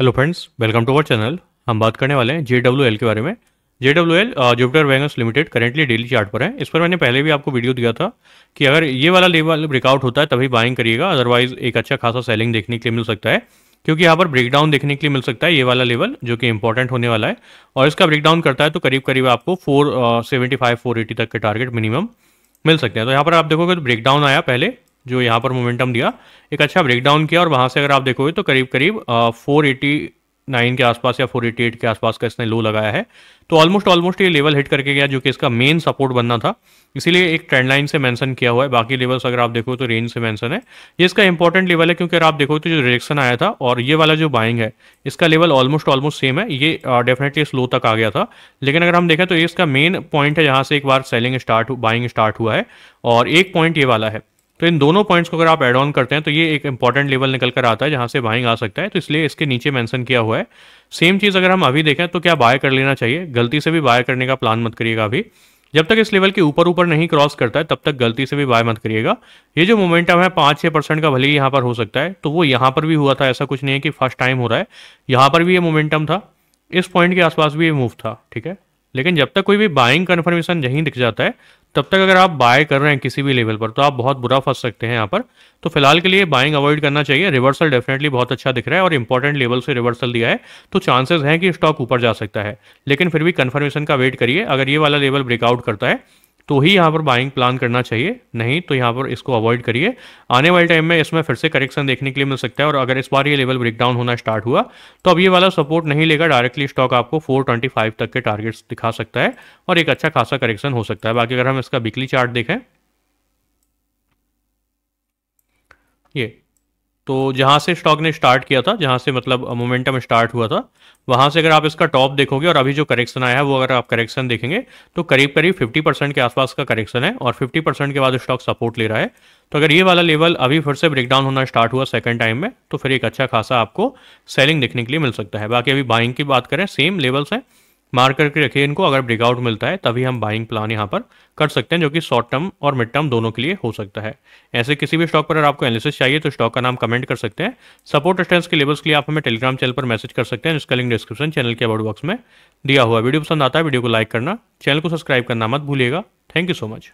hello friends welcome to our channel हम बात करने वाले हैं जे के बारे में J W L Jupiter Wagons Limited currently daily chart पर है इस पर मैंने पहले भी आपको वीडियो दिया था कि अगर ये वाला लेवल ब्रेकआउट होता है तभी बाइंग करिएगा अदरवाइज एक अच्छा खासा सेलिंग देखने के लिए मिल सकता है क्योंकि यहाँ पर ब्रेकडाउन देखने के लिए मिल सकता है ये वाला लेवल जो कि इंपॉर्टेंट होने वाला है और इसका ब्रेकडाउन करता है तो करीब करीब आपको four seventy five four eighty तक के टारगेट मिनिमम मिल सकते हैं तो यहाँ पर आप देखोगे तो ब्रेकडाउन आया पहले जो यहाँ पर मोमेंटम दिया एक अच्छा ब्रेकडाउन किया और वहाँ से अगर आप देखोगे तो करीब करीब फोर एटी नाइन के आसपास या फोर एटी एट के आसपास का इसने लो लगाया है तो ऑलमोस्ट ऑलमोस्ट ये लेवल हिट करके गया जो कि इसका मेन सपोर्ट बनना था इसीलिए एक ट्रेंड लाइन से मेंशन किया हुआ है बाकी लेवल्स अगर आप देखो तो रेंज से मेंशन है ये इसका इंपॉर्टेंट लेवल है क्योंकि अगर आप देखो तो जो रिएक्शन आया था और ये वाला जो बाइंग है इसका लेवल ऑलमोस्ट ऑलमोस्ट सेम है ये डेफिनेटली स्लो तक आ गया था लेकिन अगर हम देखें तो ये इसका मेन पॉइंट है जहाँ से एक बार सेलिंग स्टार्ट बाइंग स्टार्ट हुआ है और एक पॉइंट ये वाला है तो इन दोनों पॉइंट्स को अगर आप एड ऑन करते हैं तो ये एक इंपॉर्टेंट लेवल निकल कर आता है जहां से बाइंग आ सकता है तो इसलिए इसके नीचे मेंशन किया हुआ है सेम चीज़ अगर हम अभी देखें तो क्या बाय कर लेना चाहिए गलती से भी बाय करने का प्लान मत करिएगा अभी जब तक इस लेवल के ऊपर ऊपर नहीं क्रॉस करता है तब तक गलती से भी बाय मत करिएगा ये जो मोमेंटम है पांच छह परसेंट का भले ही यहाँ पर हो सकता है तो वो यहां पर भी हुआ था ऐसा कुछ नहीं है कि फर्स्ट टाइम हो रहा है यहाँ पर भी ये मोमेंटम था इस पॉइंट के आसपास भी ये मूव था ठीक है लेकिन जब तक कोई भी बाइंग कन्फर्मेशन यहीं दिख जाता है तब तक अगर आप बाय कर रहे हैं किसी भी लेवल पर तो आप बहुत बुरा फंस सकते हैं यहाँ पर तो फिलहाल के लिए बाइंग अवॉइड करना चाहिए रिवर्सल डेफिनेटली बहुत अच्छा दिख रहा है और इंपॉर्टेंट लेवल से रिवर्सल दिया है तो चांसेस हैं कि स्टॉक ऊपर जा सकता है लेकिन फिर भी कन्फर्मेशन का वेट करिए अगर ये वाला लेवल ब्रेकआउट करता है तो ही यहाँ पर बाइंग प्लान करना चाहिए नहीं तो यहाँ पर इसको अवॉइड करिए आने वाले टाइम में इसमें फिर से करेक्शन देखने के लिए मिल सकता है और अगर इस बार ये लेवल ब्रेकडाउन होना स्टार्ट हुआ तो अब ये वाला सपोर्ट नहीं लेगा डायरेक्टली स्टॉक आपको 425 तक के टारगेट्स दिखा सकता है और एक अच्छा खासा करेक्शन हो सकता है बाकी अगर हम इसका बिकली चार्ट देखें ये तो जहाँ से स्टॉक ने स्टार्ट किया था जहाँ से मतलब मोमेंटम स्टार्ट हुआ था वहाँ से अगर आप इसका टॉप देखोगे और अभी जो करेक्शन आया है वो अगर आप करेक्शन देखेंगे तो करीब करीब 50 परसेंट के आसपास का करेक्शन है और 50 परसेंट के बाद स्टॉक सपोर्ट ले रहा है तो अगर ये वाला लेवल अभी फिर से ब्रेकडाउन होना स्टार्ट हुआ सेकंड टाइम में तो फिर एक अच्छा खासा आपको सेलिंग देखने के लिए मिल सकता है बाकी अभी बाइंग की बात करें सेम लेवल्स हैं मार्क करके रखिए इनको अगर ब्रेकआउट मिलता है तभी हम बाइंग प्लान यहाँ पर कर सकते हैं जो कि शॉर्ट टर्म और मिड टर्म दोनों के लिए हो सकता है ऐसे किसी भी स्टॉक पर अगर आपको एनालिसिस चाहिए तो स्टॉक का नाम कमेंट कर सकते हैं सपोर्ट स्टेंस के लेवल्स के लिए आप हमें टेलीग्राम चैनल पर मैसेज कर सकते हैं इसका लिंक डिस्क्रिप्शन चैनल के अबाउट बॉक्स में दिया हुआ वीडियो पसंद आता है वीडियो को लाइक करना चैनल को सब्सक्राइब करना मत भूलिएगा थैंक यू सो मच